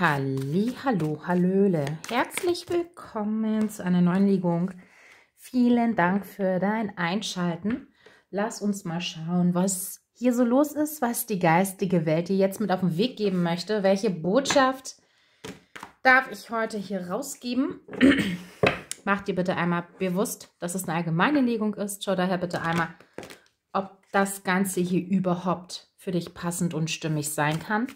Halli, hallo, hallöle. Herzlich willkommen zu einer neuen Legung. Vielen Dank für dein Einschalten. Lass uns mal schauen, was hier so los ist, was die geistige Welt dir jetzt mit auf den Weg geben möchte. Welche Botschaft darf ich heute hier rausgeben? Mach dir bitte einmal bewusst, dass es eine allgemeine Legung ist. Schau daher bitte einmal, ob das Ganze hier überhaupt für dich passend und stimmig sein kann.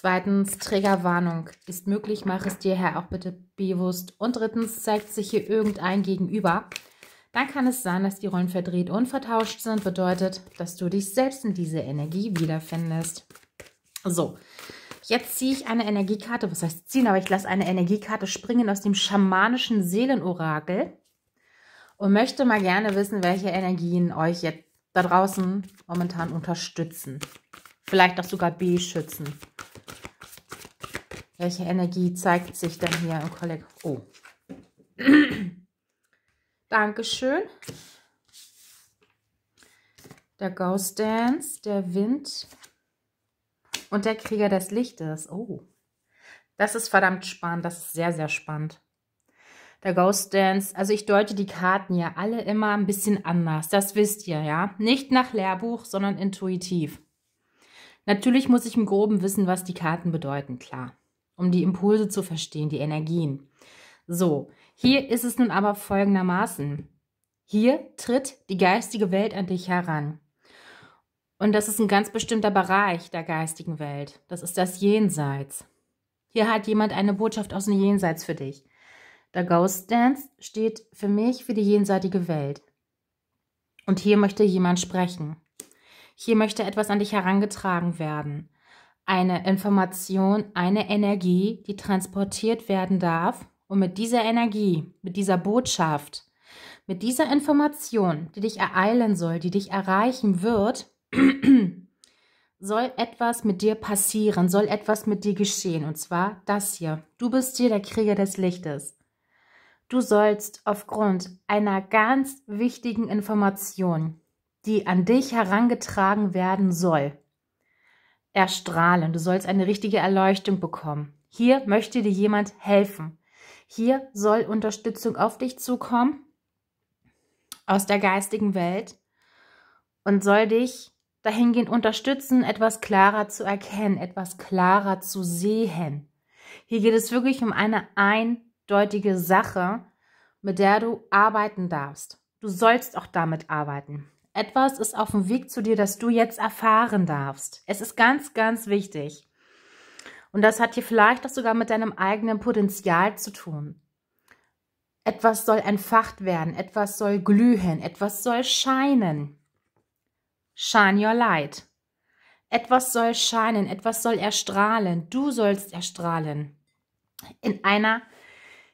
Zweitens, Trägerwarnung. Ist möglich, mach es dir Herr auch bitte bewusst. Und drittens, zeigt sich hier irgendein Gegenüber. Dann kann es sein, dass die Rollen verdreht und vertauscht sind. Bedeutet, dass du dich selbst in diese Energie wiederfindest. So, jetzt ziehe ich eine Energiekarte. Was heißt ziehen? Aber ich lasse eine Energiekarte springen aus dem schamanischen Seelenorakel. Und möchte mal gerne wissen, welche Energien euch jetzt da draußen momentan unterstützen. Vielleicht auch sogar B-Schützen. Welche Energie zeigt sich denn hier im Kollektiv? Oh. Dankeschön. Der Ghost Dance, der Wind und der Krieger des Lichtes. Oh, das ist verdammt spannend. Das ist sehr, sehr spannend. Der Ghost Dance, also ich deute die Karten ja alle immer ein bisschen anders. Das wisst ihr, ja. Nicht nach Lehrbuch, sondern intuitiv. Natürlich muss ich im groben wissen, was die Karten bedeuten, klar, um die Impulse zu verstehen, die Energien. So, hier ist es nun aber folgendermaßen. Hier tritt die geistige Welt an dich heran. Und das ist ein ganz bestimmter Bereich der geistigen Welt. Das ist das Jenseits. Hier hat jemand eine Botschaft aus dem Jenseits für dich. Der Ghost Dance steht für mich für die jenseitige Welt. Und hier möchte jemand sprechen. Hier möchte etwas an dich herangetragen werden. Eine Information, eine Energie, die transportiert werden darf. Und mit dieser Energie, mit dieser Botschaft, mit dieser Information, die dich ereilen soll, die dich erreichen wird, soll etwas mit dir passieren, soll etwas mit dir geschehen. Und zwar das hier. Du bist hier der Krieger des Lichtes. Du sollst aufgrund einer ganz wichtigen Information die an dich herangetragen werden soll, erstrahlen. Du sollst eine richtige Erleuchtung bekommen. Hier möchte dir jemand helfen. Hier soll Unterstützung auf dich zukommen aus der geistigen Welt und soll dich dahingehend unterstützen, etwas klarer zu erkennen, etwas klarer zu sehen. Hier geht es wirklich um eine eindeutige Sache, mit der du arbeiten darfst. Du sollst auch damit arbeiten. Etwas ist auf dem Weg zu dir, das du jetzt erfahren darfst. Es ist ganz, ganz wichtig. Und das hat hier vielleicht auch sogar mit deinem eigenen Potenzial zu tun. Etwas soll entfacht werden, etwas soll glühen, etwas soll scheinen. Shine your light. Etwas soll scheinen, etwas soll erstrahlen. Du sollst erstrahlen. In einer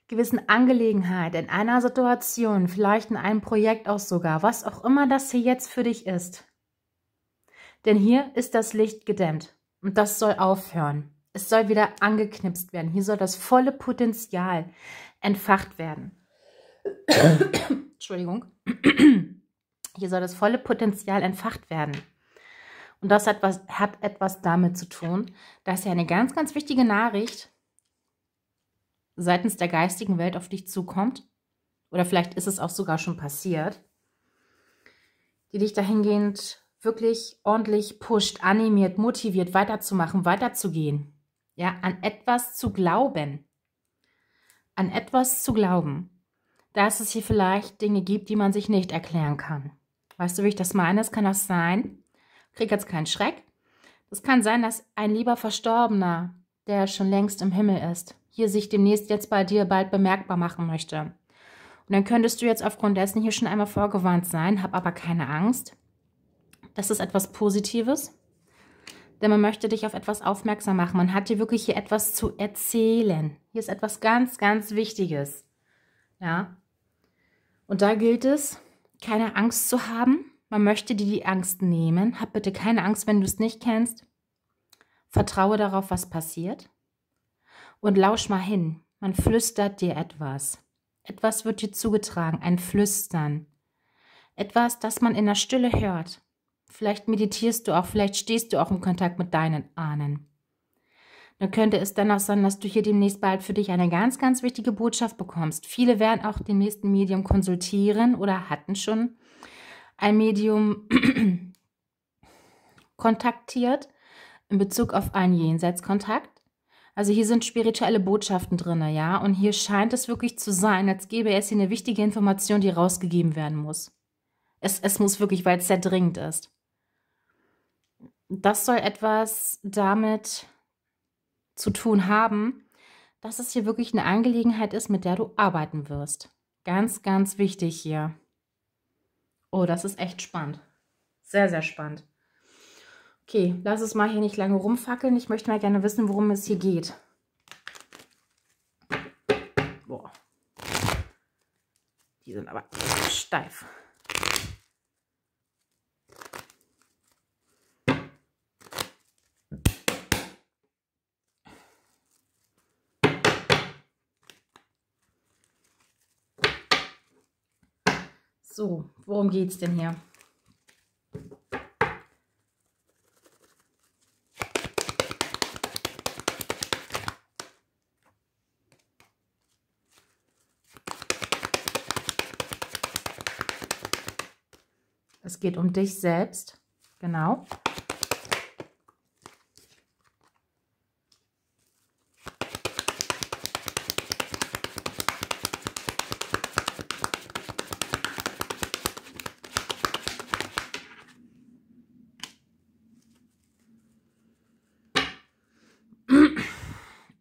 gewissen Angelegenheit, in einer Situation, vielleicht in einem Projekt auch sogar, was auch immer das hier jetzt für dich ist. Denn hier ist das Licht gedämmt und das soll aufhören. Es soll wieder angeknipst werden. Hier soll das volle Potenzial entfacht werden. Entschuldigung. Hier soll das volle Potenzial entfacht werden. Und das hat, was, hat etwas damit zu tun, dass hier eine ganz, ganz wichtige Nachricht seitens der geistigen Welt auf dich zukommt, oder vielleicht ist es auch sogar schon passiert, die dich dahingehend wirklich ordentlich pusht, animiert, motiviert, weiterzumachen, weiterzugehen. Ja, an etwas zu glauben. An etwas zu glauben. Dass es hier vielleicht Dinge gibt, die man sich nicht erklären kann. Weißt du, wie ich das meine? Es kann auch sein. Krieg jetzt keinen Schreck. Es kann sein, dass ein lieber Verstorbener, der schon längst im Himmel ist, hier sich demnächst jetzt bei dir bald bemerkbar machen möchte. Und dann könntest du jetzt aufgrund dessen hier schon einmal vorgewarnt sein, hab aber keine Angst. Das ist etwas Positives, denn man möchte dich auf etwas aufmerksam machen. Man hat dir wirklich hier etwas zu erzählen. Hier ist etwas ganz, ganz Wichtiges. Ja. Und da gilt es, keine Angst zu haben. Man möchte dir die Angst nehmen. Hab bitte keine Angst, wenn du es nicht kennst. Vertraue darauf, was passiert. Und lausch mal hin. Man flüstert dir etwas. Etwas wird dir zugetragen, ein Flüstern. Etwas, das man in der Stille hört. Vielleicht meditierst du auch, vielleicht stehst du auch im Kontakt mit deinen Ahnen. Dann könnte es dann auch sein, dass du hier demnächst bald für dich eine ganz, ganz wichtige Botschaft bekommst. Viele werden auch den nächsten Medium konsultieren oder hatten schon ein Medium kontaktiert in Bezug auf einen Jenseitskontakt. Also hier sind spirituelle Botschaften drin, ja. Und hier scheint es wirklich zu sein, als gäbe es hier eine wichtige Information, die rausgegeben werden muss. Es, es muss wirklich, weil es sehr dringend ist. Das soll etwas damit zu tun haben, dass es hier wirklich eine Angelegenheit ist, mit der du arbeiten wirst. Ganz, ganz wichtig hier. Oh, das ist echt spannend. Sehr, sehr spannend. Okay, lass es mal hier nicht lange rumfackeln. Ich möchte mal gerne wissen, worum es hier geht. Boah. Die sind aber steif. So, worum geht's denn hier? geht um dich selbst. Genau.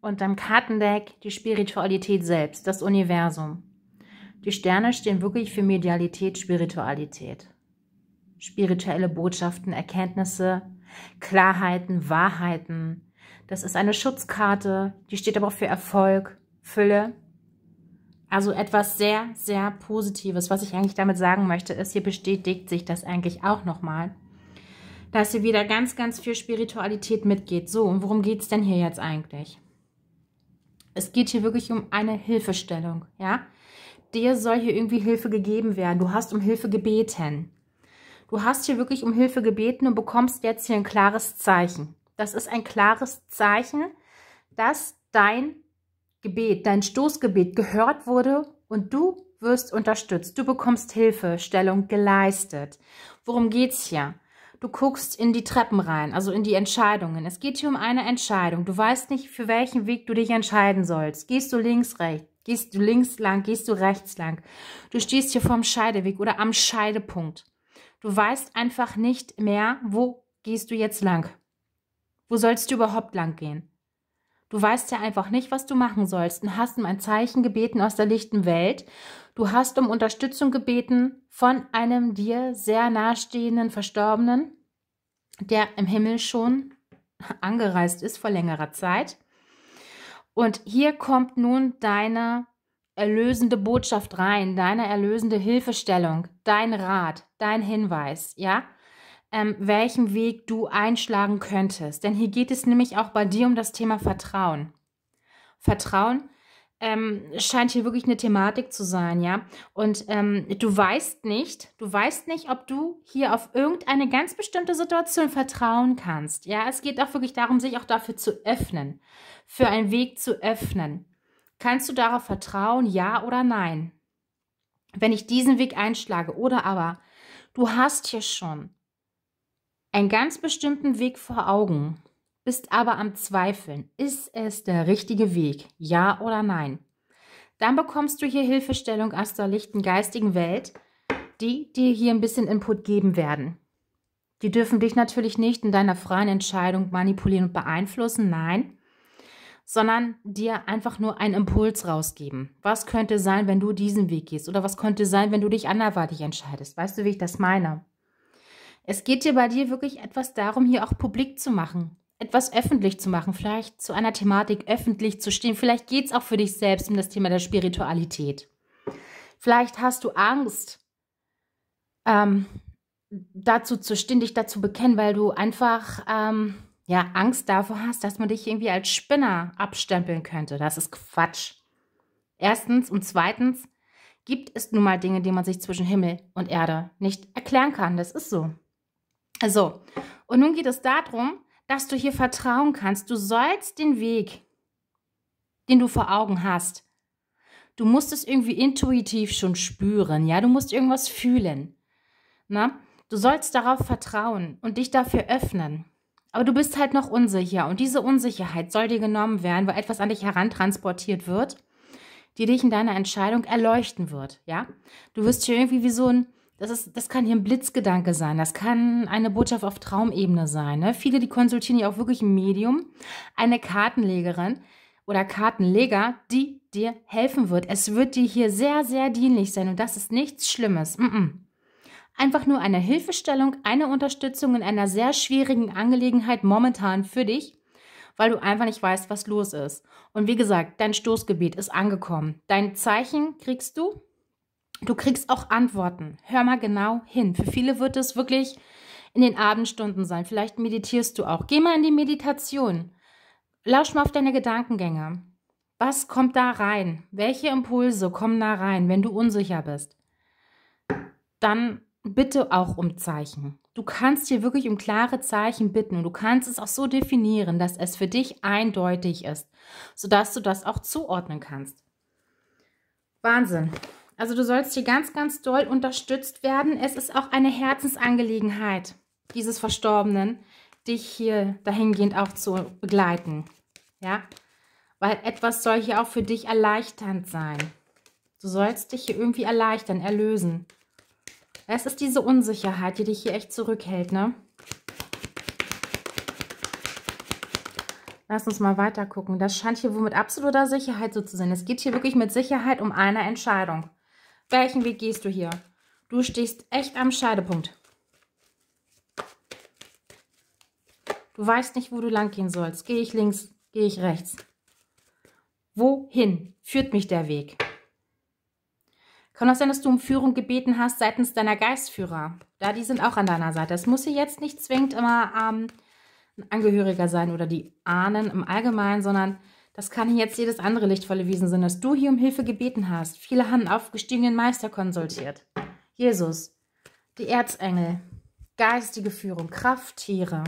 Und am Kartendeck die Spiritualität selbst, das Universum. Die Sterne stehen wirklich für Medialität, Spiritualität spirituelle Botschaften, Erkenntnisse, Klarheiten, Wahrheiten. Das ist eine Schutzkarte, die steht aber auch für Erfolg, Fülle. Also etwas sehr, sehr Positives. Was ich eigentlich damit sagen möchte, ist, hier bestätigt sich das eigentlich auch nochmal, dass hier wieder ganz, ganz viel Spiritualität mitgeht. So, und worum geht es denn hier jetzt eigentlich? Es geht hier wirklich um eine Hilfestellung, ja? Dir soll hier irgendwie Hilfe gegeben werden. Du hast um Hilfe gebeten. Du hast hier wirklich um Hilfe gebeten und bekommst jetzt hier ein klares Zeichen. Das ist ein klares Zeichen, dass dein Gebet, dein Stoßgebet gehört wurde und du wirst unterstützt. Du bekommst Hilfestellung geleistet. Worum geht's hier? Du guckst in die Treppen rein, also in die Entscheidungen. Es geht hier um eine Entscheidung. Du weißt nicht, für welchen Weg du dich entscheiden sollst. Gehst du links, rechts? Gehst du links lang? Gehst du rechts lang? Du stehst hier vorm Scheideweg oder am Scheidepunkt. Du weißt einfach nicht mehr, wo gehst du jetzt lang? Wo sollst du überhaupt lang gehen? Du weißt ja einfach nicht, was du machen sollst und hast um ein Zeichen gebeten aus der lichten Welt. Du hast um Unterstützung gebeten von einem dir sehr nahestehenden Verstorbenen, der im Himmel schon angereist ist vor längerer Zeit. Und hier kommt nun deine erlösende Botschaft rein, deine erlösende Hilfestellung, dein Rat, dein Hinweis, ja? Ähm, welchen Weg du einschlagen könntest. Denn hier geht es nämlich auch bei dir um das Thema Vertrauen. Vertrauen ähm, scheint hier wirklich eine Thematik zu sein, ja. Und ähm, du weißt nicht, du weißt nicht, ob du hier auf irgendeine ganz bestimmte Situation vertrauen kannst. Ja, es geht auch wirklich darum, sich auch dafür zu öffnen, für einen Weg zu öffnen. Kannst du darauf vertrauen, ja oder nein? Wenn ich diesen Weg einschlage oder aber, du hast hier schon einen ganz bestimmten Weg vor Augen, bist aber am Zweifeln, ist es der richtige Weg, ja oder nein? Dann bekommst du hier Hilfestellung aus der lichten geistigen Welt, die dir hier ein bisschen Input geben werden. Die dürfen dich natürlich nicht in deiner freien Entscheidung manipulieren und beeinflussen, nein sondern dir einfach nur einen Impuls rausgeben. Was könnte sein, wenn du diesen Weg gehst? Oder was könnte sein, wenn du dich anderweitig entscheidest? Weißt du, wie ich das meine? Es geht dir bei dir wirklich etwas darum, hier auch publik zu machen, etwas öffentlich zu machen, vielleicht zu einer Thematik öffentlich zu stehen. Vielleicht geht es auch für dich selbst um das Thema der Spiritualität. Vielleicht hast du Angst, ähm, dazu zu stehen, dich dazu bekennen, weil du einfach ähm, ja, Angst davor hast, dass man dich irgendwie als Spinner abstempeln könnte. Das ist Quatsch. Erstens und zweitens gibt es nun mal Dinge, die man sich zwischen Himmel und Erde nicht erklären kann. Das ist so. So, also, und nun geht es darum, dass du hier vertrauen kannst. Du sollst den Weg, den du vor Augen hast, du musst es irgendwie intuitiv schon spüren, ja, du musst irgendwas fühlen. Na? Ne? Du sollst darauf vertrauen und dich dafür öffnen. Aber du bist halt noch unsicher und diese Unsicherheit soll dir genommen werden, weil etwas an dich herantransportiert wird, die dich in deiner Entscheidung erleuchten wird, ja? Du wirst hier irgendwie wie so ein, das ist, das kann hier ein Blitzgedanke sein, das kann eine Botschaft auf Traumebene sein, ne? Viele, die konsultieren ja auch wirklich ein Medium, eine Kartenlegerin oder Kartenleger, die dir helfen wird. Es wird dir hier sehr, sehr dienlich sein und das ist nichts Schlimmes. Mm -mm einfach nur eine Hilfestellung, eine Unterstützung in einer sehr schwierigen Angelegenheit momentan für dich, weil du einfach nicht weißt, was los ist. Und wie gesagt, dein Stoßgebet ist angekommen. Dein Zeichen kriegst du. Du kriegst auch Antworten. Hör mal genau hin. Für viele wird es wirklich in den Abendstunden sein. Vielleicht meditierst du auch. Geh mal in die Meditation. Lausch mal auf deine Gedankengänge. Was kommt da rein? Welche Impulse kommen da rein, wenn du unsicher bist? Dann bitte auch um Zeichen. Du kannst hier wirklich um klare Zeichen bitten und du kannst es auch so definieren, dass es für dich eindeutig ist, sodass du das auch zuordnen kannst. Wahnsinn. Also du sollst hier ganz, ganz doll unterstützt werden. Es ist auch eine Herzensangelegenheit dieses Verstorbenen, dich hier dahingehend auch zu begleiten. Ja, weil etwas soll hier auch für dich erleichternd sein. Du sollst dich hier irgendwie erleichtern, erlösen. Es ist diese Unsicherheit, die dich hier echt zurückhält, ne? Lass uns mal weiter gucken. Das scheint hier wohl mit absoluter Sicherheit so zu sein. Es geht hier wirklich mit Sicherheit um eine Entscheidung. Welchen Weg gehst du hier? Du stehst echt am Scheidepunkt. Du weißt nicht, wo du lang gehen sollst. Gehe ich links, gehe ich rechts. Wohin führt mich der Weg? Kann auch sein, dass du um Führung gebeten hast seitens deiner Geistführer. Da, die sind auch an deiner Seite. Es muss hier jetzt nicht zwingend immer ähm, ein Angehöriger sein oder die Ahnen im Allgemeinen, sondern das kann hier jetzt jedes andere lichtvolle Wesen sein, dass du hier um Hilfe gebeten hast. Viele haben aufgestiegenen Meister konsultiert. Jesus, die Erzengel, geistige Führung, Krafttiere.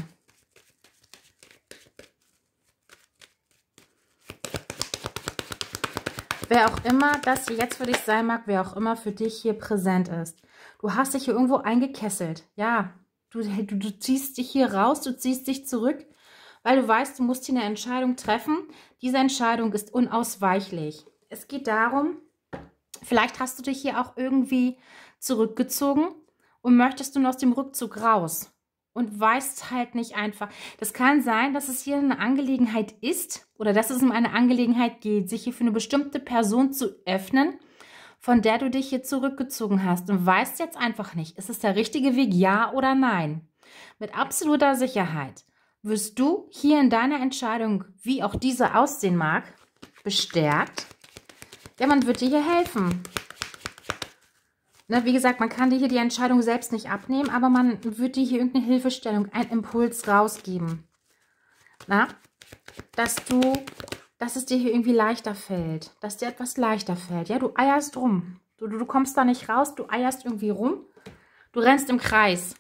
Wer auch immer das hier jetzt für dich sein mag, wer auch immer für dich hier präsent ist. Du hast dich hier irgendwo eingekesselt. Ja, du, du, du ziehst dich hier raus, du ziehst dich zurück, weil du weißt, du musst hier eine Entscheidung treffen. Diese Entscheidung ist unausweichlich. Es geht darum, vielleicht hast du dich hier auch irgendwie zurückgezogen und möchtest nun aus dem Rückzug raus und weißt halt nicht einfach. Das kann sein, dass es hier eine Angelegenheit ist oder dass es um eine Angelegenheit geht, sich hier für eine bestimmte Person zu öffnen, von der du dich hier zurückgezogen hast und weißt jetzt einfach nicht, ist es der richtige Weg, ja oder nein. Mit absoluter Sicherheit wirst du hier in deiner Entscheidung, wie auch diese aussehen mag, bestärkt. Ja, man wird dir hier helfen. Ne, wie gesagt, man kann dir hier die Entscheidung selbst nicht abnehmen, aber man wird dir hier irgendeine Hilfestellung, einen Impuls rausgeben. Na, dass du, dass es dir hier irgendwie leichter fällt, dass dir etwas leichter fällt. Ja, du eierst rum. Du, du, kommst da nicht raus, du eierst irgendwie rum. Du rennst im Kreis.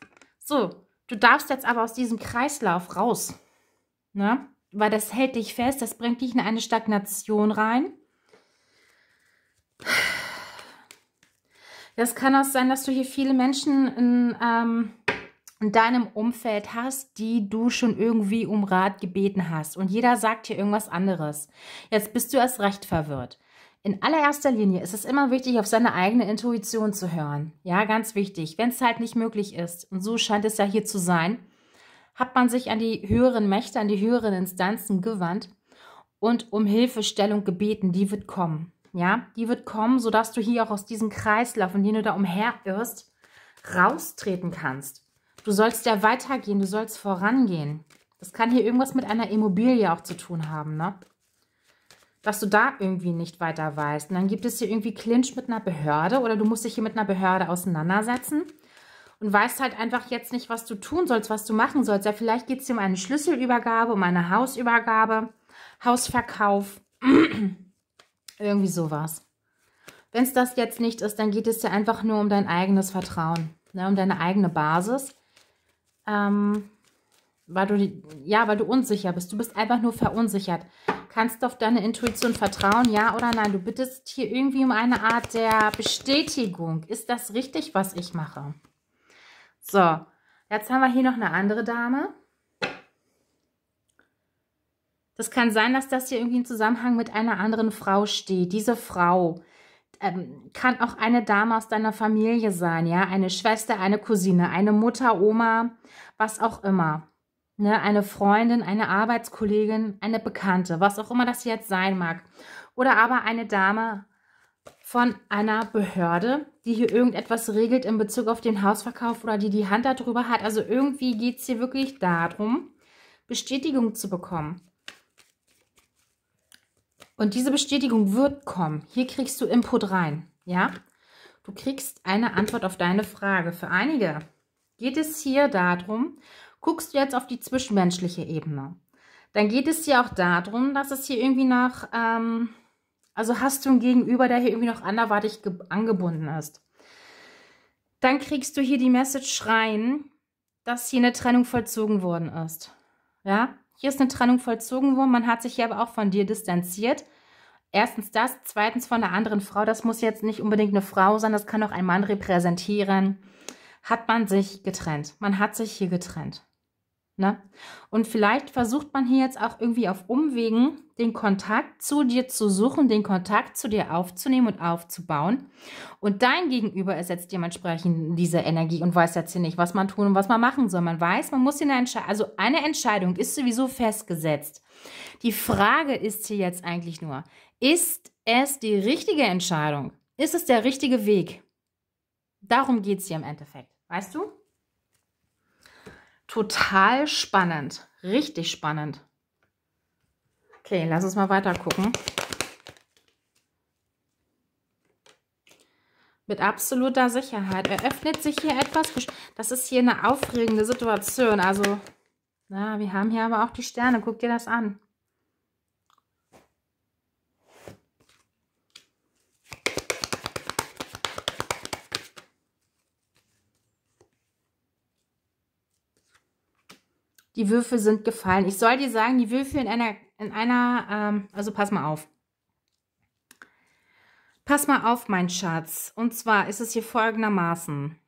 So, du darfst jetzt aber aus diesem Kreislauf raus. Ne? Weil das hält dich fest, das bringt dich in eine Stagnation rein. Das kann auch sein, dass du hier viele Menschen in, ähm, in deinem Umfeld hast, die du schon irgendwie um Rat gebeten hast. Und jeder sagt hier irgendwas anderes. Jetzt bist du erst recht verwirrt. In allererster Linie ist es immer wichtig, auf seine eigene Intuition zu hören. Ja, ganz wichtig. Wenn es halt nicht möglich ist, und so scheint es ja hier zu sein, hat man sich an die höheren Mächte, an die höheren Instanzen gewandt und um Hilfestellung gebeten, die wird kommen ja, die wird kommen, sodass du hier auch aus diesem Kreislauf, in dem du da umherirrst, raustreten kannst. Du sollst ja weitergehen, du sollst vorangehen. Das kann hier irgendwas mit einer Immobilie auch zu tun haben, ne? Dass du da irgendwie nicht weiter weißt. Und dann gibt es hier irgendwie Clinch mit einer Behörde oder du musst dich hier mit einer Behörde auseinandersetzen und weißt halt einfach jetzt nicht, was du tun sollst, was du machen sollst. Ja, vielleicht geht es hier um eine Schlüsselübergabe, um eine Hausübergabe, Hausverkauf. Irgendwie sowas. Wenn es das jetzt nicht ist, dann geht es dir einfach nur um dein eigenes Vertrauen, ne, um deine eigene Basis. Ähm, weil du, ja, weil du unsicher bist. Du bist einfach nur verunsichert. Kannst du auf deine Intuition vertrauen, ja oder nein? Du bittest hier irgendwie um eine Art der Bestätigung. Ist das richtig, was ich mache? So, jetzt haben wir hier noch eine andere Dame. Das kann sein, dass das hier irgendwie im Zusammenhang mit einer anderen Frau steht. Diese Frau ähm, kann auch eine Dame aus deiner Familie sein, ja, eine Schwester, eine Cousine, eine Mutter, Oma, was auch immer. Ne, eine Freundin, eine Arbeitskollegin, eine Bekannte, was auch immer das jetzt sein mag. Oder aber eine Dame von einer Behörde, die hier irgendetwas regelt in Bezug auf den Hausverkauf oder die die Hand darüber hat. Also irgendwie geht es hier wirklich darum, Bestätigung zu bekommen. Und diese Bestätigung wird kommen. Hier kriegst du Input rein, ja? Du kriegst eine Antwort auf deine Frage. Für einige geht es hier darum, guckst du jetzt auf die zwischenmenschliche Ebene. Dann geht es hier auch darum, dass es hier irgendwie nach, ähm, also hast du ein Gegenüber, der hier irgendwie noch anderweitig angebunden ist. Dann kriegst du hier die Message schreien, dass hier eine Trennung vollzogen worden ist. Ja, hier ist eine Trennung vollzogen worden, man hat sich hier aber auch von dir distanziert. Erstens das, zweitens von einer anderen Frau, das muss jetzt nicht unbedingt eine Frau sein, das kann auch ein Mann repräsentieren. Hat man sich getrennt, man hat sich hier getrennt. Ne? Und vielleicht versucht man hier jetzt auch irgendwie auf Umwegen den Kontakt zu dir zu suchen, den Kontakt zu dir aufzunehmen und aufzubauen. Und dein Gegenüber ersetzt dementsprechend diese Energie und weiß jetzt hier nicht, was man tun und was man machen soll. Man weiß, man muss hier eine Entscheidung, also eine Entscheidung ist sowieso festgesetzt. Die Frage ist hier jetzt eigentlich nur, ist es die richtige Entscheidung? Ist es der richtige Weg? Darum geht es hier im Endeffekt. Weißt du? Total spannend. Richtig spannend. Okay, lass uns mal weiter gucken. Mit absoluter Sicherheit eröffnet sich hier etwas. Das ist hier eine aufregende Situation. Also, na, wir haben hier aber auch die Sterne. Guck dir das an. Die Würfel sind gefallen. Ich soll dir sagen, die Würfel in einer, in einer, ähm, also pass mal auf. Pass mal auf, mein Schatz. Und zwar ist es hier folgendermaßen.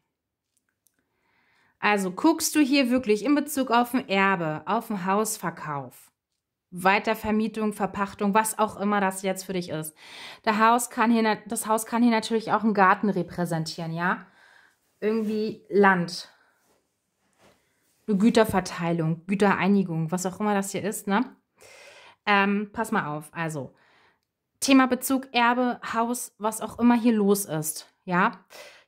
Also guckst du hier wirklich in Bezug auf ein Erbe, auf ein Hausverkauf, Weitervermietung, Verpachtung, was auch immer das jetzt für dich ist. Der Haus kann hier, das Haus kann hier natürlich auch einen Garten repräsentieren, ja? Irgendwie Land, Güterverteilung, Gütereinigung, was auch immer das hier ist, ne? Ähm, pass mal auf, also Thema Bezug, Erbe, Haus, was auch immer hier los ist, ja?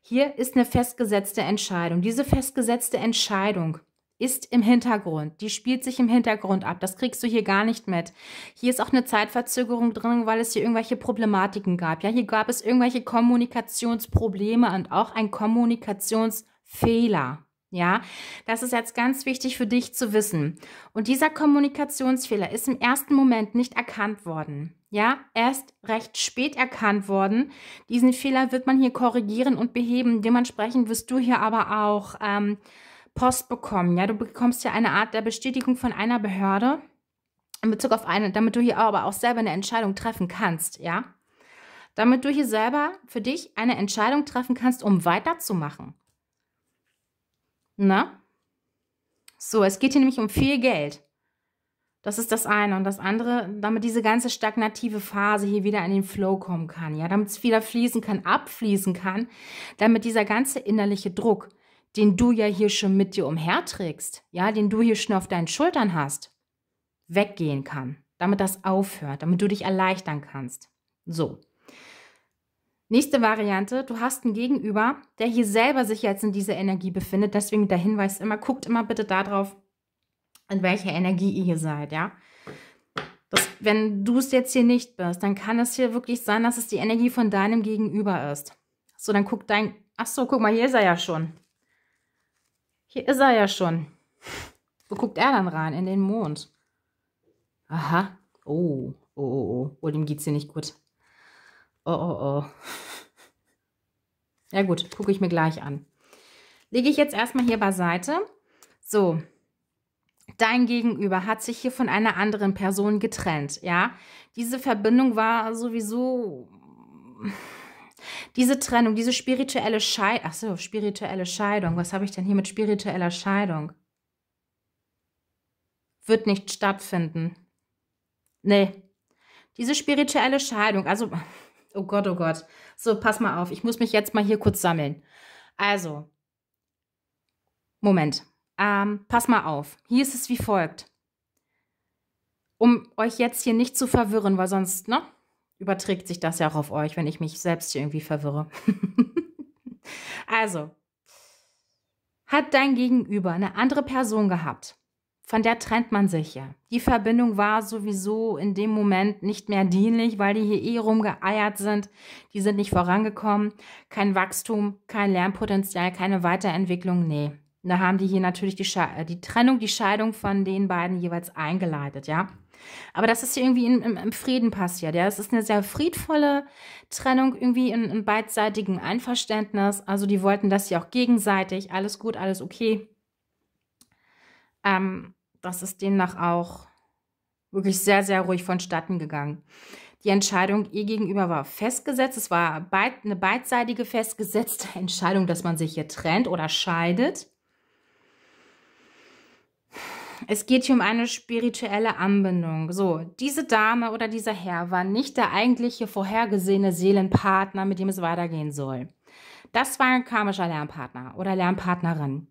Hier ist eine festgesetzte Entscheidung. Diese festgesetzte Entscheidung ist im Hintergrund. Die spielt sich im Hintergrund ab. Das kriegst du hier gar nicht mit. Hier ist auch eine Zeitverzögerung drin, weil es hier irgendwelche Problematiken gab. Ja, hier gab es irgendwelche Kommunikationsprobleme und auch ein Kommunikationsfehler. Ja, das ist jetzt ganz wichtig für dich zu wissen. Und dieser Kommunikationsfehler ist im ersten Moment nicht erkannt worden. Ja, erst recht spät erkannt worden. Diesen Fehler wird man hier korrigieren und beheben. Dementsprechend wirst du hier aber auch ähm, Post bekommen. Ja, du bekommst hier eine Art der Bestätigung von einer Behörde in Bezug auf eine, damit du hier aber auch selber eine Entscheidung treffen kannst. Ja, damit du hier selber für dich eine Entscheidung treffen kannst, um weiterzumachen. Na? So, es geht hier nämlich um viel Geld. Das ist das eine. Und das andere, damit diese ganze stagnative Phase hier wieder in den Flow kommen kann, ja, damit es wieder fließen kann, abfließen kann, damit dieser ganze innerliche Druck, den du ja hier schon mit dir umherträgst, ja, den du hier schon auf deinen Schultern hast, weggehen kann, damit das aufhört, damit du dich erleichtern kannst. So. Nächste Variante, du hast einen Gegenüber, der hier selber sich jetzt in dieser Energie befindet. Deswegen der Hinweis immer, guckt immer bitte darauf, in welcher Energie ihr hier seid, ja. Das, wenn du es jetzt hier nicht bist, dann kann es hier wirklich sein, dass es die Energie von deinem Gegenüber ist. So, dann guck dein. Ach so, guck mal, hier ist er ja schon. Hier ist er ja schon. Wo guckt er dann rein? In den Mond. Aha. Oh, oh, oh, oh. Oh, dem es hier nicht gut. Oh, oh, oh. Ja gut, gucke ich mir gleich an. Lege ich jetzt erstmal hier beiseite. So, dein Gegenüber hat sich hier von einer anderen Person getrennt, ja? Diese Verbindung war sowieso diese Trennung, diese spirituelle Scheidung, ach so, spirituelle Scheidung, was habe ich denn hier mit spiritueller Scheidung? Wird nicht stattfinden. Nee. Diese spirituelle Scheidung, also Oh Gott, oh Gott. So, pass mal auf. Ich muss mich jetzt mal hier kurz sammeln. Also, Moment. Ähm, pass mal auf. Hier ist es wie folgt. Um euch jetzt hier nicht zu verwirren, weil sonst, ne? Überträgt sich das ja auch auf euch, wenn ich mich selbst hier irgendwie verwirre. also, hat dein Gegenüber eine andere Person gehabt, von der trennt man sich ja. Die Verbindung war sowieso in dem Moment nicht mehr dienlich, weil die hier eh rumgeeiert sind. Die sind nicht vorangekommen. Kein Wachstum, kein Lernpotenzial, keine Weiterentwicklung. Nee. Da haben die hier natürlich die, äh, die, Trennung, die Scheidung von den beiden jeweils eingeleitet, ja. Aber das ist hier irgendwie im, im, im Frieden passiert, ja. Es ist eine sehr friedvolle Trennung, irgendwie in, in beidseitigem Einverständnis. Also die wollten das ja auch gegenseitig. Alles gut, alles okay. Ähm, das ist demnach auch wirklich sehr, sehr ruhig vonstatten gegangen. Die Entscheidung ihr gegenüber war festgesetzt. Es war beid, eine beidseitige festgesetzte Entscheidung, dass man sich hier trennt oder scheidet. Es geht hier um eine spirituelle Anbindung. So, diese Dame oder dieser Herr war nicht der eigentliche vorhergesehene Seelenpartner, mit dem es weitergehen soll. Das war ein karmischer Lernpartner oder Lernpartnerin.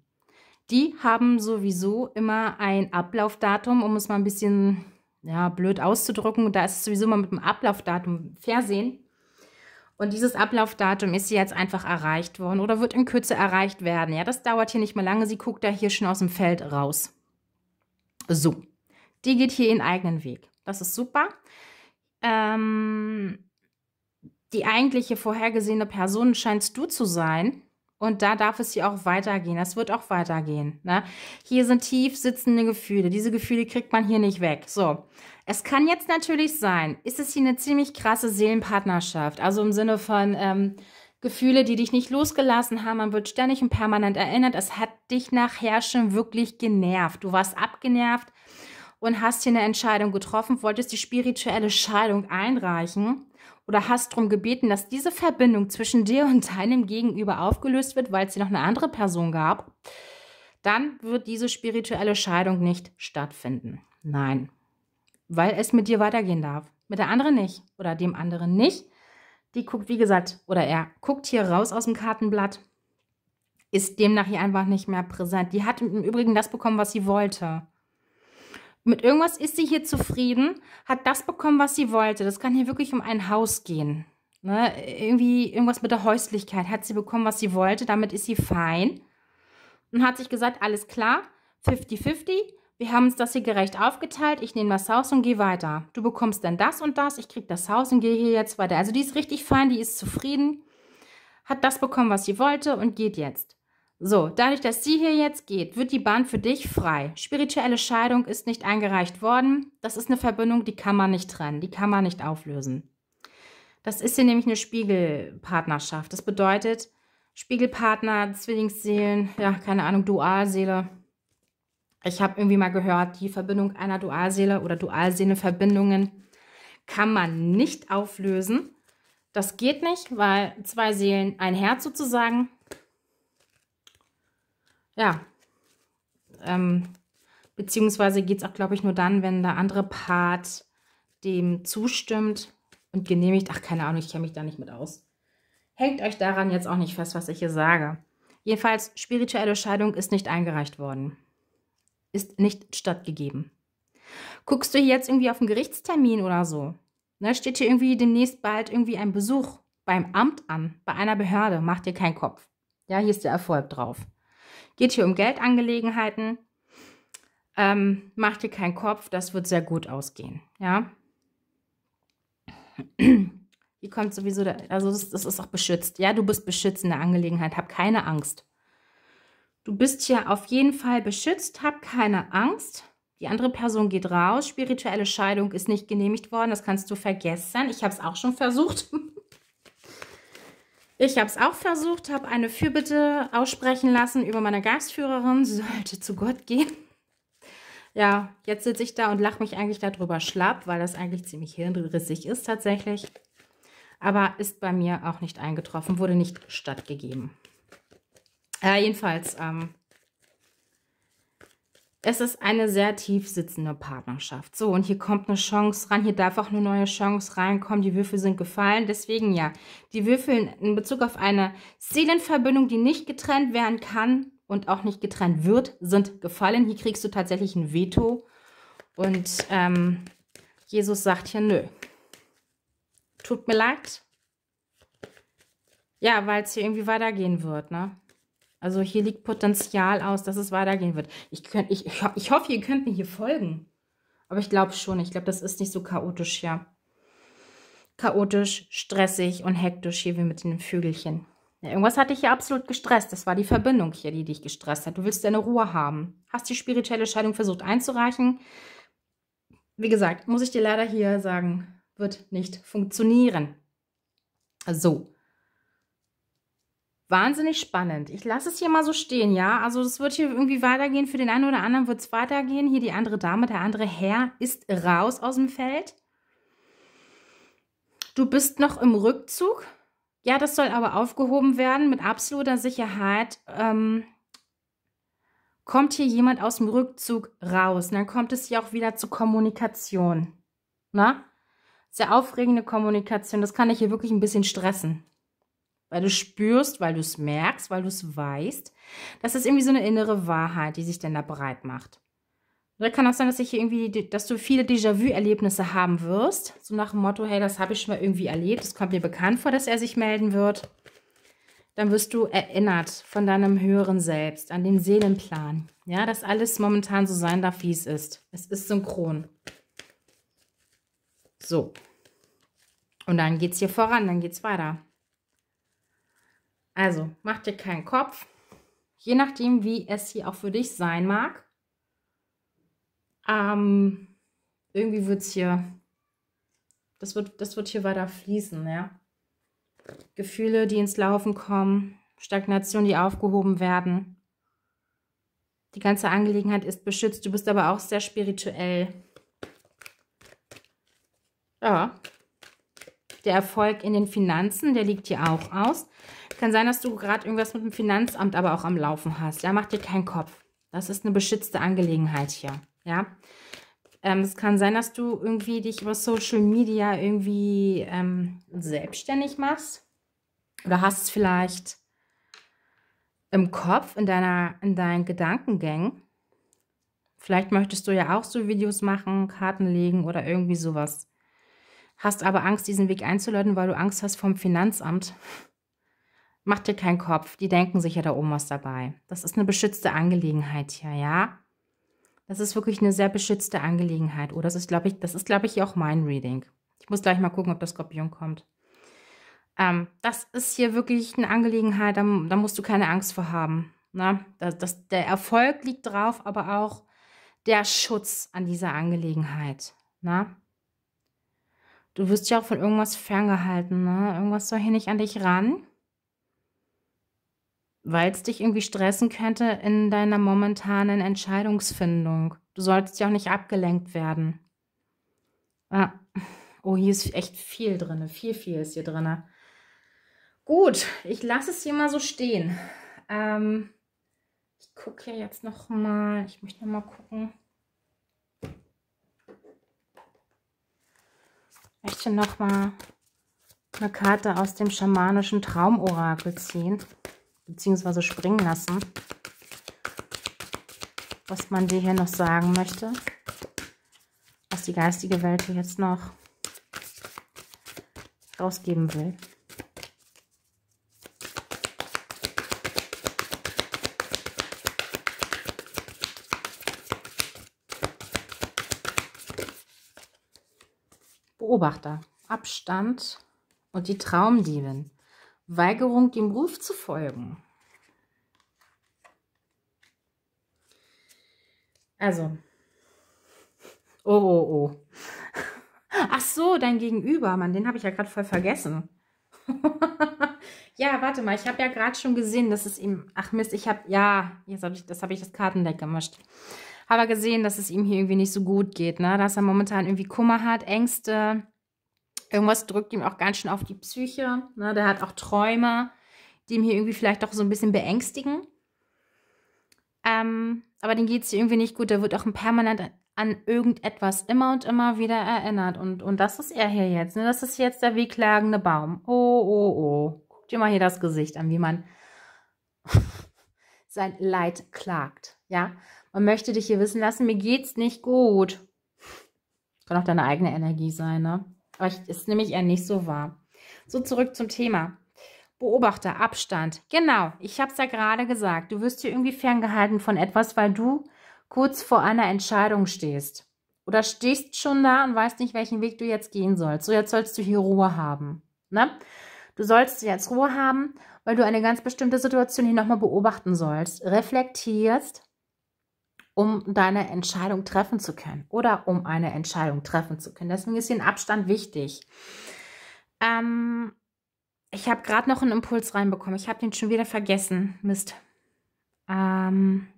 Die haben sowieso immer ein Ablaufdatum, um es mal ein bisschen ja, blöd auszudrücken. Da ist es sowieso mal mit dem Ablaufdatum versehen. Und dieses Ablaufdatum ist jetzt einfach erreicht worden oder wird in Kürze erreicht werden. Ja, das dauert hier nicht mehr lange. Sie guckt da hier schon aus dem Feld raus. So, die geht hier ihren eigenen Weg. Das ist super. Ähm, die eigentliche vorhergesehene Person scheinst du zu sein. Und da darf es hier auch weitergehen. Das wird auch weitergehen. Ne? Hier sind tief sitzende Gefühle. Diese Gefühle kriegt man hier nicht weg. So. Es kann jetzt natürlich sein, ist es hier eine ziemlich krasse Seelenpartnerschaft. Also im Sinne von ähm, Gefühle, die dich nicht losgelassen haben. Man wird ständig und permanent erinnert. Es hat dich nachher schon wirklich genervt. Du warst abgenervt und hast hier eine Entscheidung getroffen, wolltest die spirituelle Scheidung einreichen oder hast darum gebeten, dass diese Verbindung zwischen dir und deinem Gegenüber aufgelöst wird, weil es dir noch eine andere Person gab, dann wird diese spirituelle Scheidung nicht stattfinden. Nein, weil es mit dir weitergehen darf. Mit der anderen nicht oder dem anderen nicht. Die guckt, wie gesagt, oder er guckt hier raus aus dem Kartenblatt, ist demnach hier einfach nicht mehr präsent. Die hat im Übrigen das bekommen, was sie wollte. Mit irgendwas ist sie hier zufrieden, hat das bekommen, was sie wollte. Das kann hier wirklich um ein Haus gehen. Ne? Irgendwie irgendwas mit der Häuslichkeit. Hat sie bekommen, was sie wollte, damit ist sie fein. Und hat sich gesagt, alles klar, 50-50, wir haben uns das hier gerecht aufgeteilt, ich nehme das Haus und gehe weiter. Du bekommst dann das und das, ich kriege das Haus und gehe hier jetzt weiter. Also die ist richtig fein, die ist zufrieden, hat das bekommen, was sie wollte und geht jetzt. So, dadurch, dass sie hier jetzt geht, wird die Bahn für dich frei. Spirituelle Scheidung ist nicht eingereicht worden. Das ist eine Verbindung, die kann man nicht trennen, die kann man nicht auflösen. Das ist hier nämlich eine Spiegelpartnerschaft. Das bedeutet, Spiegelpartner, Zwillingsseelen, ja, keine Ahnung, Dualseele. Ich habe irgendwie mal gehört, die Verbindung einer Dualseele oder Dualseele-Verbindungen kann man nicht auflösen. Das geht nicht, weil zwei Seelen, ein Herz sozusagen, ja, ähm, beziehungsweise geht es auch, glaube ich, nur dann, wenn der andere Part dem zustimmt und genehmigt. Ach, keine Ahnung, ich kenne mich da nicht mit aus. Hängt euch daran jetzt auch nicht fest, was ich hier sage. Jedenfalls, spirituelle Scheidung ist nicht eingereicht worden. Ist nicht stattgegeben. Guckst du jetzt irgendwie auf einen Gerichtstermin oder so? Ne, steht hier irgendwie demnächst bald irgendwie ein Besuch beim Amt an, bei einer Behörde. Macht dir keinen Kopf. Ja, hier ist der Erfolg drauf. Geht hier um Geldangelegenheiten. Ähm, mach dir keinen Kopf, das wird sehr gut ausgehen. Ja. Hier kommt sowieso, da, also das, das, ist auch beschützt. Ja, du bist beschützt in der Angelegenheit, hab keine Angst. Du bist hier auf jeden Fall beschützt, hab keine Angst. Die andere Person geht raus. Spirituelle Scheidung ist nicht genehmigt worden, das kannst du vergessen. Ich habe es auch schon versucht. Ich habe es auch versucht, habe eine Fürbitte aussprechen lassen über meine Gastführerin, sollte zu Gott gehen. Ja, jetzt sitze ich da und lache mich eigentlich darüber schlapp, weil das eigentlich ziemlich hirnrissig ist tatsächlich. Aber ist bei mir auch nicht eingetroffen, wurde nicht stattgegeben. Äh, jedenfalls, ähm, es ist eine sehr tief sitzende Partnerschaft. So, und hier kommt eine Chance ran, hier darf auch eine neue Chance reinkommen. Die Würfel sind gefallen. Deswegen ja, die Würfel in Bezug auf eine Seelenverbindung, die nicht getrennt werden kann und auch nicht getrennt wird, sind gefallen. Hier kriegst du tatsächlich ein Veto. Und ähm, Jesus sagt hier, nö. Tut mir leid. Ja, weil es hier irgendwie weitergehen wird, ne? Also hier liegt Potenzial aus, dass es weitergehen wird. Ich, könnt, ich, ich hoffe, ihr könnt mir hier folgen. Aber ich glaube schon, ich glaube, das ist nicht so chaotisch, hier. Chaotisch, stressig und hektisch hier wie mit den Vögelchen. Ja, irgendwas hat dich hier absolut gestresst. Das war die Verbindung hier, die dich gestresst hat. Du willst deine Ruhe haben. Hast die spirituelle Scheidung versucht einzureichen. Wie gesagt, muss ich dir leider hier sagen, wird nicht funktionieren. So. Wahnsinnig spannend. Ich lasse es hier mal so stehen, ja. Also es wird hier irgendwie weitergehen. Für den einen oder anderen wird es weitergehen. Hier die andere Dame, der andere Herr ist raus aus dem Feld. Du bist noch im Rückzug. Ja, das soll aber aufgehoben werden mit absoluter Sicherheit. Ähm, kommt hier jemand aus dem Rückzug raus, und dann kommt es hier auch wieder zur Kommunikation. Na? Ne? Sehr aufregende Kommunikation. Das kann ich hier wirklich ein bisschen stressen. Weil du spürst, weil du es merkst, weil du es weißt. Das ist irgendwie so eine innere Wahrheit, die sich denn da breit macht. Oder kann auch sein, dass ich irgendwie, dass du viele Déjà-vu-Erlebnisse haben wirst. So nach dem Motto, hey, das habe ich schon mal irgendwie erlebt. Es kommt mir bekannt vor, dass er sich melden wird. Dann wirst du erinnert von deinem höheren Selbst, an den Seelenplan. Ja, dass alles momentan so sein darf, wie es ist. Es ist synchron. So. Und dann geht es hier voran, dann geht es weiter. Also mach dir keinen Kopf, je nachdem, wie es hier auch für dich sein mag. Ähm, irgendwie wird es hier, das wird, das wird hier weiter fließen, ja. Gefühle, die ins Laufen kommen, Stagnation, die aufgehoben werden. Die ganze Angelegenheit ist beschützt. Du bist aber auch sehr spirituell. Ja. Der Erfolg in den Finanzen, der liegt hier auch aus. Kann sein, dass du gerade irgendwas mit dem Finanzamt aber auch am Laufen hast. Ja, mach dir keinen Kopf. Das ist eine beschützte Angelegenheit hier. Ja. Ähm, es kann sein, dass du irgendwie dich über Social Media irgendwie ähm, selbstständig machst. Oder hast es vielleicht im Kopf, in, deiner, in deinen Gedankengängen. Vielleicht möchtest du ja auch so Videos machen, Karten legen oder irgendwie sowas. Hast aber Angst, diesen Weg einzuleiten, weil du Angst hast vom Finanzamt. Mach dir keinen Kopf, die denken sich ja da oben was dabei. Das ist eine beschützte Angelegenheit hier, ja? Das ist wirklich eine sehr beschützte Angelegenheit, oder? Oh, das ist, glaube ich, das ist, glaube ich, auch mein Reading. Ich muss gleich mal gucken, ob das Skorpion kommt. Ähm, das ist hier wirklich eine Angelegenheit, da, da musst du keine Angst vor haben. Ne? Das, das, der Erfolg liegt drauf, aber auch der Schutz an dieser Angelegenheit. Ne? Du wirst ja auch von irgendwas ferngehalten. Ne? Irgendwas soll hier nicht an dich ran weil es dich irgendwie stressen könnte in deiner momentanen Entscheidungsfindung. Du solltest ja auch nicht abgelenkt werden. Ah. Oh, hier ist echt viel drin. Viel, viel ist hier drin. Gut, ich lasse es hier mal so stehen. Ähm, ich gucke hier jetzt noch mal. Ich möchte noch mal gucken. Ich möchte noch mal eine Karte aus dem schamanischen Traumorakel ziehen beziehungsweise springen lassen, was man dir hier noch sagen möchte, was die geistige Welt hier jetzt noch rausgeben will. Beobachter, Abstand und die Traumdiebin. Weigerung, dem Ruf zu folgen. Also, oh, oh, oh. Ach so, dein Gegenüber, Mann, den habe ich ja gerade voll vergessen. ja, warte mal, ich habe ja gerade schon gesehen, dass es ihm, ach Mist, ich habe, ja, jetzt hab ich, das habe ich das Kartendeck gemischt. Habe gesehen, dass es ihm hier irgendwie nicht so gut geht, ne? dass er momentan irgendwie Kummer hat, Ängste, Irgendwas drückt ihm auch ganz schön auf die Psyche. Ne? Der hat auch Träume, die ihm hier irgendwie vielleicht auch so ein bisschen beängstigen. Ähm, aber den geht es irgendwie nicht gut. Der wird auch permanent an irgendetwas immer und immer wieder erinnert. Und, und das ist er hier jetzt. Ne? Das ist jetzt der wehklagende Baum. Oh, oh, oh. Guck dir mal hier das Gesicht an, wie man sein Leid klagt. Ja, man möchte dich hier wissen lassen, mir geht's nicht gut. Kann auch deine eigene Energie sein, ne? Aber ist nämlich eher nicht so wahr. So, zurück zum Thema. Beobachter, Abstand. Genau, ich habe es ja gerade gesagt. Du wirst hier irgendwie ferngehalten von etwas, weil du kurz vor einer Entscheidung stehst. Oder stehst schon da und weißt nicht, welchen Weg du jetzt gehen sollst. So, jetzt sollst du hier Ruhe haben. Ne? Du sollst jetzt Ruhe haben, weil du eine ganz bestimmte Situation hier nochmal beobachten sollst. Reflektierst, um deine Entscheidung treffen zu können oder um eine Entscheidung treffen zu können. Deswegen ist hier ein Abstand wichtig. Ähm, ich habe gerade noch einen Impuls reinbekommen. Ich habe den schon wieder vergessen. Mist. Ähm,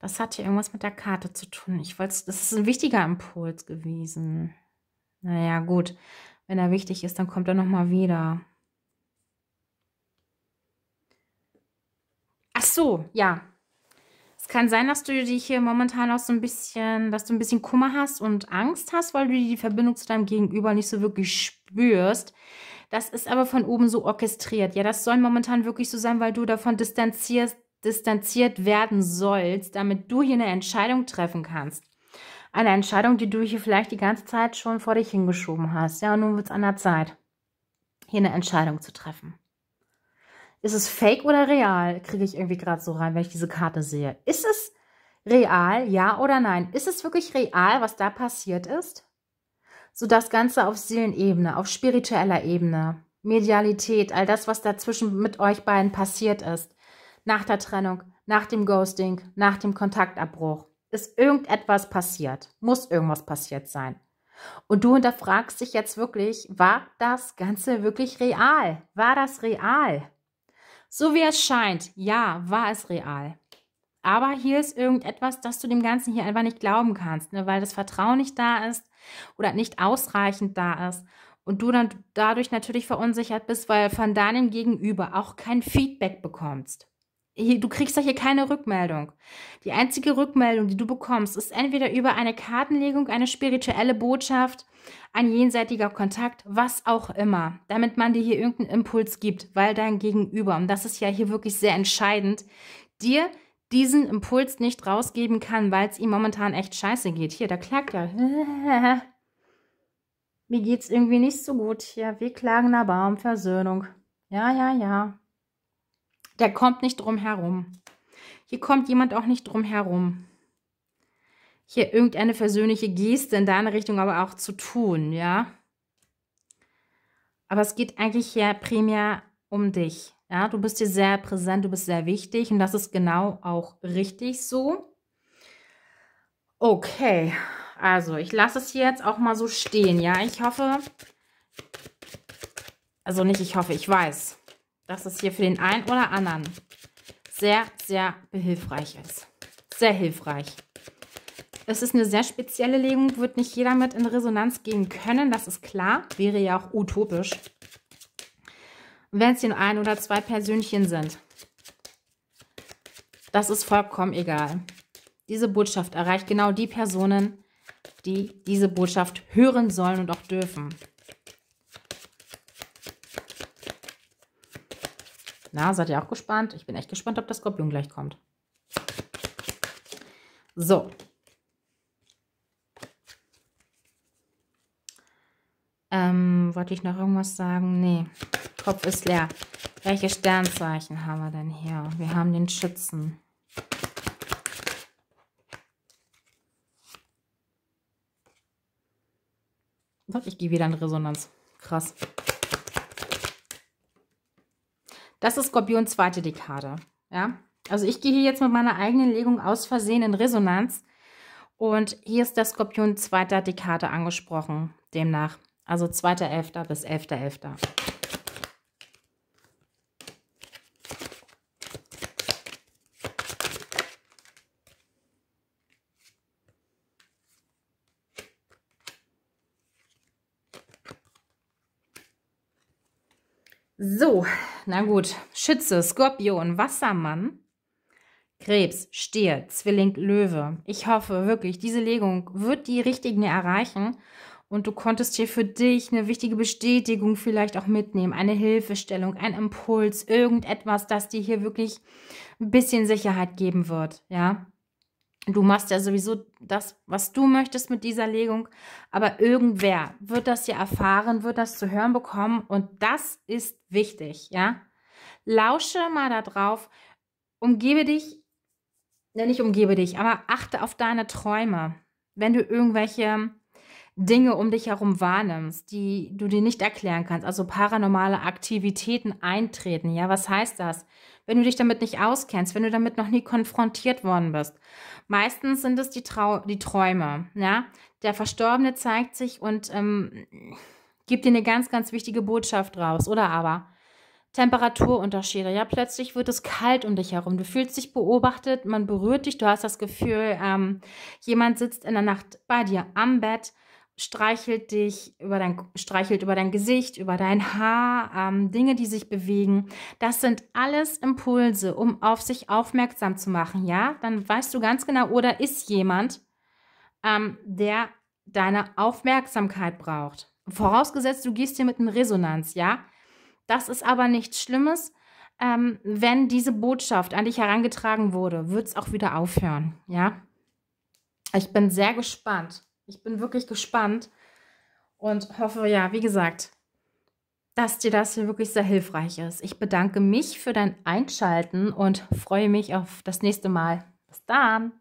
das hat hier irgendwas mit der Karte zu tun. Ich wollte, das ist ein wichtiger Impuls gewesen. Naja, gut. Wenn er wichtig ist, dann kommt er nochmal wieder. Ach so, ja, es kann sein, dass du dich hier momentan auch so ein bisschen, dass du ein bisschen Kummer hast und Angst hast, weil du die Verbindung zu deinem Gegenüber nicht so wirklich spürst. Das ist aber von oben so orchestriert. Ja, das soll momentan wirklich so sein, weil du davon distanzierst, distanziert werden sollst, damit du hier eine Entscheidung treffen kannst. Eine Entscheidung, die du hier vielleicht die ganze Zeit schon vor dich hingeschoben hast. Ja, und nun wird es an der Zeit, hier eine Entscheidung zu treffen. Ist es fake oder real? Kriege ich irgendwie gerade so rein, wenn ich diese Karte sehe. Ist es real, ja oder nein? Ist es wirklich real, was da passiert ist? So das Ganze auf Seelenebene, auf spiritueller Ebene, Medialität, all das, was dazwischen mit euch beiden passiert ist. Nach der Trennung, nach dem Ghosting, nach dem Kontaktabbruch. Ist irgendetwas passiert? Muss irgendwas passiert sein? Und du hinterfragst dich jetzt wirklich, war das Ganze wirklich real? War das real? So wie es scheint, ja, war es real. Aber hier ist irgendetwas, dass du dem Ganzen hier einfach nicht glauben kannst, ne? weil das Vertrauen nicht da ist oder nicht ausreichend da ist. Und du dann dadurch natürlich verunsichert bist, weil von deinem Gegenüber auch kein Feedback bekommst. Hier, du kriegst ja hier keine Rückmeldung. Die einzige Rückmeldung, die du bekommst, ist entweder über eine Kartenlegung, eine spirituelle Botschaft, ein jenseitiger Kontakt, was auch immer, damit man dir hier irgendeinen Impuls gibt, weil dein Gegenüber, und das ist ja hier wirklich sehr entscheidend, dir diesen Impuls nicht rausgeben kann, weil es ihm momentan echt scheiße geht. Hier, da klagt er. Mir geht's irgendwie nicht so gut. Ja, aber um Versöhnung. Ja, ja, ja. Der kommt nicht drum herum. Hier kommt jemand auch nicht drum herum. Hier irgendeine persönliche Geste in deine Richtung aber auch zu tun, ja. Aber es geht eigentlich ja primär um dich. Ja, du bist hier sehr präsent, du bist sehr wichtig und das ist genau auch richtig so. Okay, also ich lasse es hier jetzt auch mal so stehen, ja. Ich hoffe, also nicht ich hoffe, ich weiß dass es hier für den einen oder anderen sehr, sehr hilfreich ist. Sehr hilfreich. Es ist eine sehr spezielle Legung, wird nicht jeder mit in Resonanz gehen können, das ist klar. Wäre ja auch utopisch. Wenn es den ein oder zwei Persönchen sind, das ist vollkommen egal. Diese Botschaft erreicht genau die Personen, die diese Botschaft hören sollen und auch dürfen. Na, seid ihr auch gespannt? Ich bin echt gespannt, ob das Skorpion gleich kommt. So. Ähm, wollte ich noch irgendwas sagen? Nee, Kopf ist leer. Welche Sternzeichen haben wir denn hier? Wir haben den Schützen. Ich gehe wieder in Resonanz. Krass. Das ist Skorpion zweite Dekade. Ja? Also ich gehe hier jetzt mit meiner eigenen Legung aus Versehen in Resonanz. Und hier ist der Skorpion zweiter Dekade angesprochen, demnach. Also 2.11. bis 11.11. So, na gut, Schütze, Skorpion, Wassermann, Krebs, Stier, Zwilling, Löwe. Ich hoffe wirklich, diese Legung wird die richtigen erreichen und du konntest hier für dich eine wichtige Bestätigung vielleicht auch mitnehmen, eine Hilfestellung, ein Impuls, irgendetwas, das dir hier wirklich ein bisschen Sicherheit geben wird, ja? Du machst ja sowieso das, was du möchtest mit dieser Legung, aber irgendwer wird das ja erfahren, wird das zu hören bekommen und das ist wichtig, ja? Lausche mal da drauf, umgebe dich, ne, nicht umgebe dich, aber achte auf deine Träume. Wenn du irgendwelche Dinge um dich herum wahrnimmst, die du dir nicht erklären kannst, also paranormale Aktivitäten eintreten. Ja, was heißt das? Wenn du dich damit nicht auskennst, wenn du damit noch nie konfrontiert worden bist. Meistens sind es die, Trau die Träume. Ja, der Verstorbene zeigt sich und ähm, gibt dir eine ganz, ganz wichtige Botschaft raus. Oder aber Temperaturunterschiede. Ja, plötzlich wird es kalt um dich herum. Du fühlst dich beobachtet, man berührt dich, du hast das Gefühl, ähm, jemand sitzt in der Nacht bei dir am Bett streichelt dich über dein, streichelt über dein Gesicht, über dein Haar, ähm, Dinge, die sich bewegen. Das sind alles Impulse, um auf sich aufmerksam zu machen, ja? Dann weißt du ganz genau, oder ist jemand, ähm, der deine Aufmerksamkeit braucht. Vorausgesetzt, du gehst hier mit einer Resonanz, ja? Das ist aber nichts Schlimmes. Ähm, wenn diese Botschaft an dich herangetragen wurde, wird es auch wieder aufhören, ja? Ich bin sehr gespannt ich bin wirklich gespannt und hoffe, ja, wie gesagt, dass dir das hier wirklich sehr hilfreich ist. Ich bedanke mich für dein Einschalten und freue mich auf das nächste Mal. Bis dann!